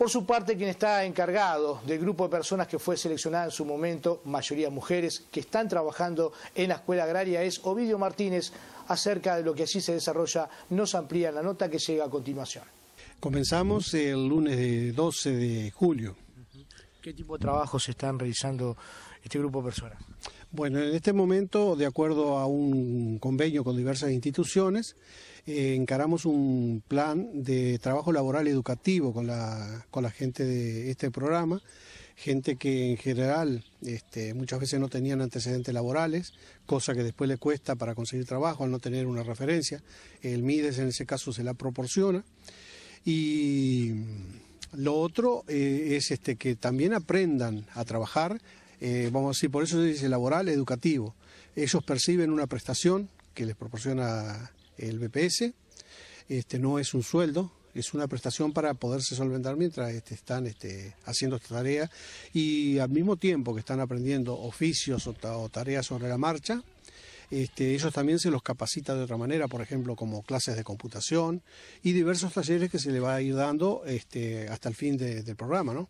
Por su parte, quien está encargado del grupo de personas que fue seleccionada en su momento, mayoría mujeres, que están trabajando en la escuela agraria, es Ovidio Martínez. Acerca de lo que así se desarrolla, nos amplía la nota que llega a continuación. Comenzamos el lunes 12 de julio. ¿Qué tipo de trabajos están realizando este grupo de personas? Bueno, en este momento, de acuerdo a un convenio con diversas instituciones, eh, encaramos un plan de trabajo laboral educativo con la, con la gente de este programa, gente que en general este, muchas veces no tenían antecedentes laborales, cosa que después le cuesta para conseguir trabajo al no tener una referencia. El MIDES en ese caso se la proporciona. Y lo otro eh, es este, que también aprendan a trabajar, eh, vamos a decir, por eso se dice laboral, educativo. Ellos perciben una prestación que les proporciona el BPS, este, no es un sueldo, es una prestación para poderse solventar mientras este, están este, haciendo esta tarea y al mismo tiempo que están aprendiendo oficios o tareas sobre la marcha, este, ellos también se los capacitan de otra manera, por ejemplo, como clases de computación y diversos talleres que se le va a ir dando este, hasta el fin del programa,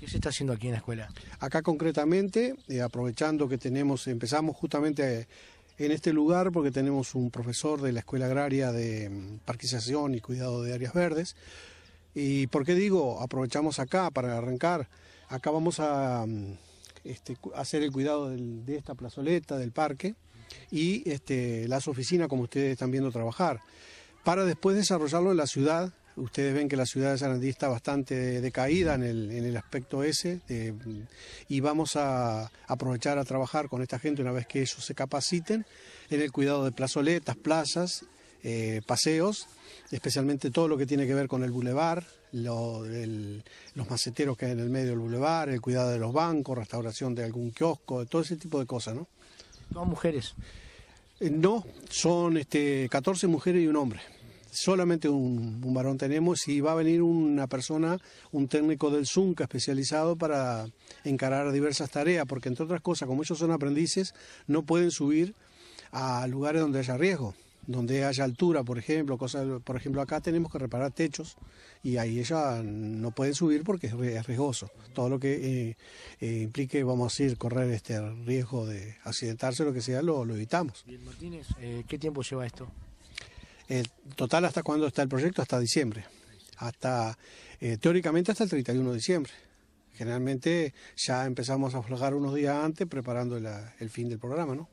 ¿Qué se está haciendo aquí en la escuela? Acá concretamente, eh, aprovechando que tenemos, empezamos justamente eh, en este lugar porque tenemos un profesor de la Escuela Agraria de mm, Parquización y Cuidado de Áreas Verdes. ¿Y por qué digo, aprovechamos acá para arrancar? Acá vamos a mm, este, hacer el cuidado de esta plazoleta, del parque y este, las oficinas como ustedes están viendo trabajar, para después desarrollarlo en la ciudad. Ustedes ven que la ciudad de Andrés está bastante decaída en el, en el aspecto ese y vamos a aprovechar a trabajar con esta gente una vez que ellos se capaciten en el cuidado de plazoletas, plazas, eh, paseos, especialmente todo lo que tiene que ver con el bulevar, los maceteros que hay en el medio del bulevar, el cuidado de los bancos, restauración de algún kiosco, todo ese tipo de cosas, ¿no? ¿Dos mujeres? Eh, no, son este, 14 mujeres y un hombre. Solamente un, un, varón tenemos y va a venir una persona, un técnico del Zunca especializado para encarar diversas tareas, porque entre otras cosas, como ellos son aprendices, no pueden subir a lugares donde haya riesgo donde haya altura, por ejemplo, cosas, por ejemplo acá tenemos que reparar techos y ahí ella no pueden subir porque es riesgoso. Todo lo que eh, eh, implique, vamos a ir correr este riesgo de accidentarse, lo que sea, lo, evitamos. Bien, Martínez, eh, ¿qué tiempo lleva esto? total, ¿hasta cuándo está el proyecto? Hasta diciembre. Hasta, teóricamente hasta el 31 de diciembre. Generalmente ya empezamos a aflojar unos días antes preparando el fin del programa, ¿no?